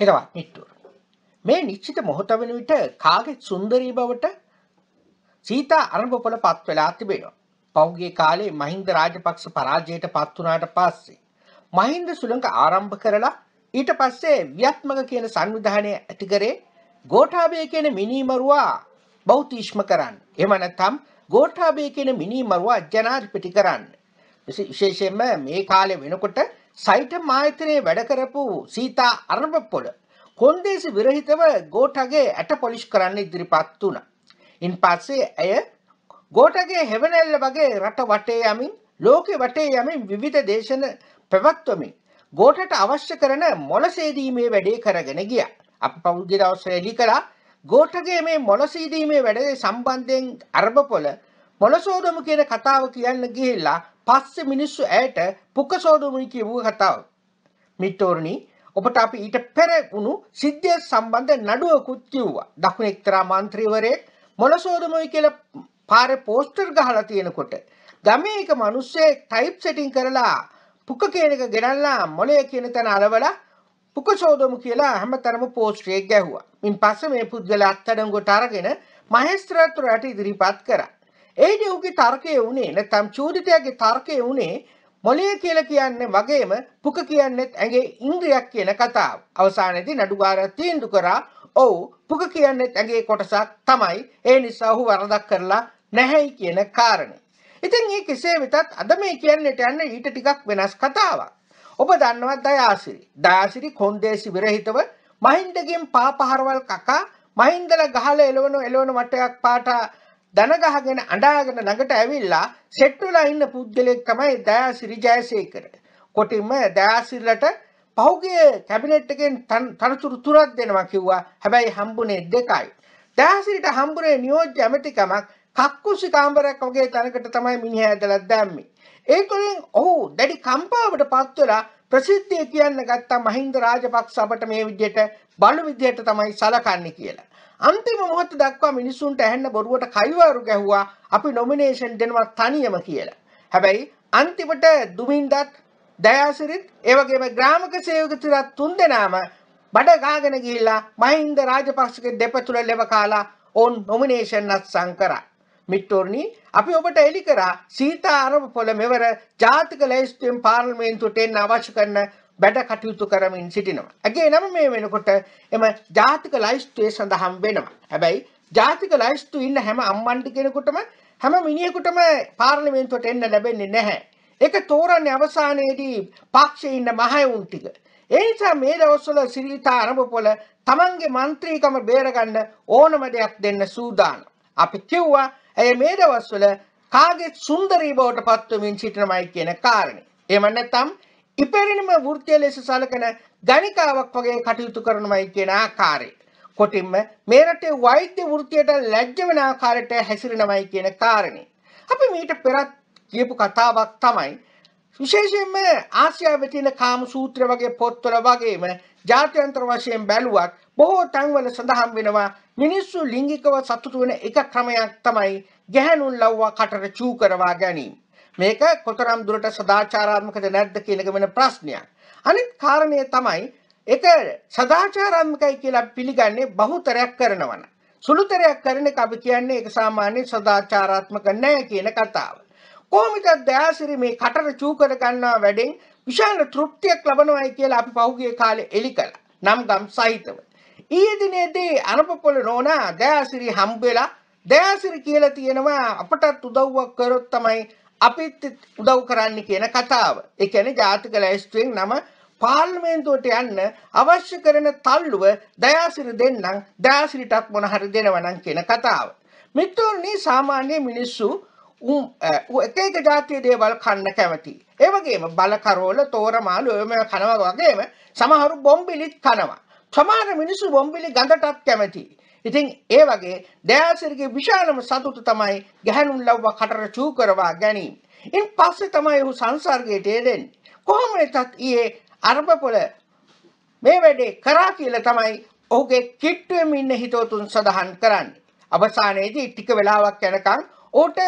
හිතවත් නිට්ටුව. මේ නිශ්චිත මොහොත වෙන විට කාගේ සුන්දරී බවට සීතා අරඹපොළ පත් වෙලා තිබෙනවා. පෞගේ කාලේ මහින්ද රාජපක්ෂ පරාජයට පත් වුණාට පස්සේ මහින්ද සුළඟ ආරම්භ කරලා ඊට පස්සේ ව්‍යත්මක කියන සංවිධානය ඇති කරේ ගෝඨාභය කියන මිනිමරුවා බෞද්ධීෂ්ම කරන්න. එහෙම නැත්නම් ගෝඨාභය කියන මිනිමරුවා ජනාධිපති කරන්න. විශේෂයෙන්ම මේ කාලේ වෙනකොට සයිටම් ආයතනයේ වැඩ කරපු සීතා අරභපොඩ කොන්දේසි විරහිතව ගෝටගේ ඇට පොලිෂ් කරන්න ඉදිරිපත් වුණ. ඉන් පස්සේ ඇය ගෝටගේ හෙවනැල්ල වගේ රට වටේ යමින් ලෝකෙ වටේ යමින් විවිධ දේශන පැවත්වමින් ගෝටට අවශ්‍ය කරන මොලසේදීමේ වැඩේ කරගෙන ගිය. අප පෞද්ගි දවස එලි කලා ගෝටගේ මේ මොලසීදීමේ වැඩේ සම්බන්ධයෙන් අර්භපොල මොලසෝදම කියන කතාව කියන්න ගිහිල්ලා පස්සේ මිනිස්සු ඇයට පුකසෝදමනි කියවූ කතාව. මිත්තෝරණී ඔබට අපි ඊට පෙරවුණු සිද්ධිය සම්බන්ධ නඩුවකුත් කිව්වා. දකුණ එක්තරා මන්ත්‍රීවරයෙක් මොලසෝදමයි කියලා පාරේ පෝස්ටර් ගහලා තියෙනකොට ගමේ එක මිනිස්සේ ටයිප් සෙටින් කරලා පුක කියන එක ගෙනල්ලා මොලේ කියන තැන අරවලා පුකසෝදමු කියලා හැමතරම පෝස්ටරයක් ගැහුවා. මින් පස්සේ මේ පුද්ගලයා අත්අඩංගුවට අරගෙන මහේස්ත්‍රාත්වරයාට ඉදිරිපත් කරා. ඒනි ඔහුගේ තර්කය වුණේ නැත්නම් චූදිතයාගේ තර්කය වුණේ මොළය කියලා කියන්නේ වගේම පුක කියන්නේත් ඇගේ ඉන්ද්‍රියක් කියන කතාව. අවසානයේදී නඩුකාරයා තීන්දුව කරා ඔව් පුක කියන්නේත් ඇගේ කොටසක් තමයි. ඒ නිසා ඔහු වරදක් කරලා නැහැයි කියන කාරණේ. ඉතින් මේ කෙසේ වෙතත් අද මේ කියන්නට යන ඊට ටිකක් වෙනස් කතාවක්. ඔබ දන්නවත් දයාසිරි. දයාසිරි කොන්දේසි විරහිතව මහින්දගෙන් පාපහරවල් කකා මහින්දල ගහලා එළවණු එළවණු වටයක් පාට දනගහගෙන අඬාගෙන ළඟට ඇවිල්ලා සෙට් වෙලා ඉන්න පුද්ගලෙක් තමයි දයාසිරි ජයසේකර. කොටින්ම දයාසිරිලට පහුගිය කැබිනට් එකෙන් තනතුරු තුනක් දෙනවා කිව්වා. හැබැයි හම්බුනේ දෙකයි. දයාසිරිට හම්බුනේ නියෝජ්‍ය ඇමතිකමක් කක්කුසි කාමරයක් වගේ තැනකට තමයි මිනිහ ඇදලා දැම්මේ. ඒ තුළින් ඔහු දැඩි කම්පාවට පත් වෙලා ප්‍රසිද්ධිය කියන්න ගත්තා මහින්ද රාජපක්ෂ අපට මේ විදිහට බලු විදිහට තමයි සලකන්නේ කියලා. අන්තිම මොහොත දක්වා මිනිස්සුන්ට ඇහෙන්න බොරුවට කයිවාරු ගැහුවා අපි නොමිනේෂන් දෙනවා තනියම කියලා. හැබැයි අන්තිමට දුමින්දත් දයාසිරිත් ඒවගේම ග්‍රාමක සේවකතුරත් තුන් දෙනාම බඩ ගාගෙන ගිහිල්ලා මහින්ද රාජපක්ෂගේ දෙපතුල ලෙව කාලා ඔවුන් නොමිනේෂන් අත්සන් කරා. මිට්ටෝර්ණී අපි ඔබට එලි කරා සීතා අරම පොළ මෙවර ජාතික ලැයිස්තුවෙන් පාර්ලිමේන්තුවට එන්න අවශ්‍ය කරන වැඩ කටයුතු කරමින් සිටිනවා. ඇගේ නම මේ වෙනකොට එම ජාතික ලයිස්තුවේ සඳහම් වෙනවා. හැබැයි ජාතික ලයිස්තු ඉන්න හැම අම්මන්ටි කෙනෙකුටම හැම මිනිියකුටම පාර්ලිමෙන්න්තුවට එන්න ලැබෙන්නේ නැහැ. එක තෝරන්න අවසානයේදී පක්ෂය ඉන්න මහයවුන් ටික. ඒනිසා මේ දවස්සල සිරිතා අරභපොල තමන්ගේ මන්ත්‍රීකම බේරගන්න ඕනම දෙයක් දෙන්න සූදාන. අපි කිව්වා ඇය මේ දවස්වල කාගෙත් සුන්දරී බවට පත්වමින් සිටනමයි කියන කාරණේ. එමන්න තම් ඉපැරණිම වෘත්තය ලෙස සලකන ගණිකාවක් වගේ කටයුතු කරනවයි කියන ආකාරයට. කොටින්ම මේ රටේ වෛද්‍ය වෘත්තියට ලැජ්ජ වෙන ආකාරයට හැසිරෙනවයි කියන කාරණේ. අපි මීට පෙරත් කියපු කතාවක් තමයි විශේෂයෙන්ම ආසියාවේ තියෙන කාම සූත්‍ර වගේ පොත්වල වගේම ජාත්‍යන්තර වශයෙන් බැලුවත් බොහෝ තැන්වල සඳහන් වෙනවා මිනිස්සු ලිංගිකව සතුටු වෙන එක ක්‍රමයක් තමයි ගැහැණුන් ලව්වා කටට චූ කරවා ගැනීම. මේක කොතරම් දුරට සදාචාරාත්මකද නැද්ද කියන එක වෙන ප්‍රශ්නයක්. අනිත් කාරණය තමයි ඒක සදාචාරාත්මකයි කියලා පිළිගන්නේ බහුතරයක් කරනවන. සුළුතරයක් කරන එක අපි කියන්නේ ඒක සාමාන්‍ය සදාචාරාත්මක නැහැ කියන කතාව. කොහොමද දයාසිරි මේ කටට චූ කර ගන්නා වැඩෙන් විශාල තෘප්තියක් ලබනවායි කියලා අපි පහුගිය කාලේ එලි කළා. නම් ගම් සහිතව. ඊයේ දිනේදී අනපපොළ නෝනා දයාසිරි හම්බෙලා දයාසිරි කියලා තියෙනවා අපටත් උදව්වක් කරොත් තමයි අපිත් උදව් කරන්න කියන කතාව. ඒ කියන්නේ ජාතික ලැයිස්තුවෙන් නම පාර්ලිමේන්තුවට යන්න අවශ්‍ය කරන තල්ලුව දයාසිරි දෙන්නම් දයාසිරිටත් මොන හරි දෙනවනම් කියන කතාව. මිත්‍රෝනි සාමාන්‍ය මිනිස්සු එක එක ජාතිය දේවල් කන්න කැමති. ඒ වගේම බලකරෝල තෝරමාළු ඔයම කනවා වගේම සමහරු බොම්බිලිත් කනවා. සමහර මිනිස්සු බොම්බිලි ගඳටත් කැමතියි. ඉතින් ඒ වගේ දයාසිරිගේ විශාලම සතුට තමයි ගැහැණුන් ලව්ව කටට චූ කරවා ගැනීම. ඉන් පස්සේ තමයි ඔහු සංසර්ගයට එදෙන්නේ. කොහොම වෙතත් ඊයේ අරබපොළ මේ වැඩේ කරා කියලා තමයි ඔහුගේ කිට්ටුවෙම ඉන්න හිතවතුන් සඳහන් කරන්නේ. අවසානයේදී ටික වෙලාවක් යනකම් ඔහුට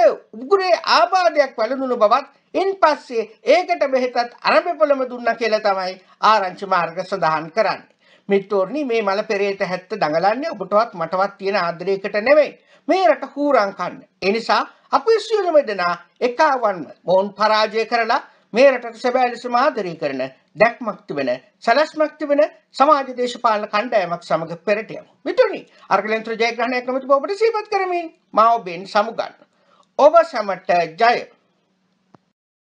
උගුරේ ආබාධයක් වැළඳුණු බවත් ඉන් පස්සේ ඒකට බෙහෙතත් අරබපොළම දුන්නා කියලා තමයි ආරංචි මාර්ග සඳහන් කරන්නේ. මිත්‍රෝනි මේ මල පෙරේත හැත්ත දඟලන්නේ ඔබටවත් මටවත් තියෙන ආදරයකට නෙවෙයි. මේ රට හූරං කන්න. ඒ නිසා අපි සියලුම දෙනා එකවන්ම මොවුන් පරාජය කරලා මේ රටට සැබෑ ලෙසම ආදරය කරන දැක්මක් තිබෙන සැලැස්මක් තිබෙන සමාජ දේශපාලන කණ්ඩායමක් සමග පෙරට යමු. මිතුරනි, අර්ගලෙන්ත්‍ර ජයග්‍රහණය කමිටුව ඔබට සිහිපත් කරමින් මා ඔබෙන් සමුගන්න. ඔබ සැමට ජය!